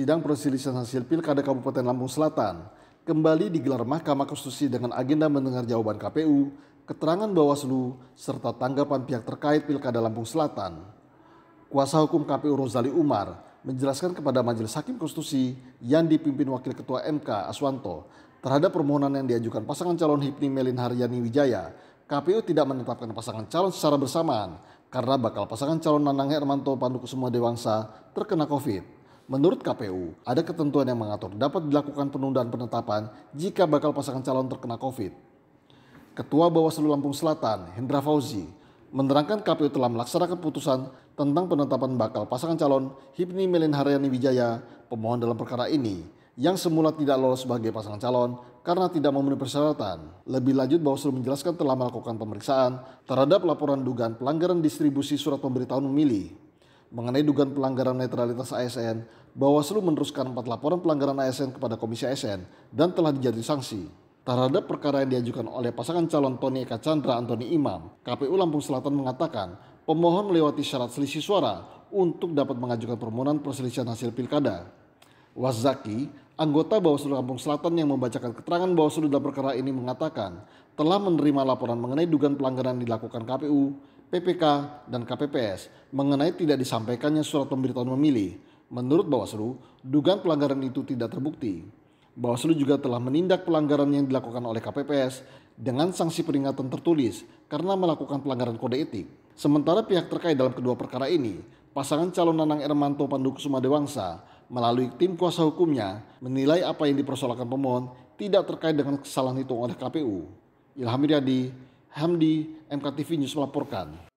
Sidang perselisihan hasil pilkada Kabupaten Lampung Selatan kembali digelar Mahkamah Konstitusi dengan agenda mendengar jawaban KPU, keterangan Bawaslu, serta tanggapan pihak terkait pilkada Lampung Selatan. Kuasa hukum KPU Rozali Umar menjelaskan kepada Majelis Hakim Konstitusi yang dipimpin Wakil Ketua MK Aswanto terhadap permohonan yang diajukan pasangan calon Hipni Melin Haryani Wijaya, KPU tidak menetapkan pasangan calon secara bersamaan karena bakal pasangan calon Nanang Hermanto Pandukusuma Dewangsa terkena COVID. Menurut KPU, ada ketentuan yang mengatur dapat dilakukan penundaan penetapan jika bakal pasangan calon terkena COVID. Ketua Bawaslu Lampung Selatan, Hendra Fauzi, menerangkan KPU telah melaksanakan putusan tentang penetapan bakal pasangan calon Hipni Melin Haryani Wijaya, pemohon dalam perkara ini, yang semula tidak lolos sebagai pasangan calon karena tidak memenuhi persyaratan. Lebih lanjut, Bawaslu menjelaskan telah melakukan pemeriksaan terhadap laporan dugaan pelanggaran distribusi surat pemberitahuan memilih. Mengenai dugaan pelanggaran netralitas ASN, Bawaslu meneruskan empat laporan pelanggaran ASN kepada Komisi ASN dan telah dijatuhi sanksi. Terhadap perkara yang diajukan oleh pasangan calon Tony Eka Chandra Antoni Imam, KPU Lampung Selatan mengatakan pemohon melewati syarat selisih suara untuk dapat mengajukan permohonan perselisihan hasil pilkada. Wazaki, anggota Bawaslu Lampung Selatan yang membacakan keterangan Bawaslu dalam perkara ini mengatakan telah menerima laporan mengenai dugaan pelanggaran dilakukan KPU, PPK, dan KPPS mengenai tidak disampaikannya surat pemberitahuan memilih Menurut Bawaslu, dugaan pelanggaran itu tidak terbukti. Bawaslu juga telah menindak pelanggaran yang dilakukan oleh KPPS dengan sanksi peringatan tertulis karena melakukan pelanggaran kode etik. Sementara pihak terkait dalam kedua perkara ini, pasangan calon Nanang Ermanto Pandu Kusuma Dewangsa melalui tim kuasa hukumnya menilai apa yang dipersoalkan pemohon tidak terkait dengan kesalahan hitung oleh KPU. Ilham Riyadi, Hamdi, MKTV News melaporkan.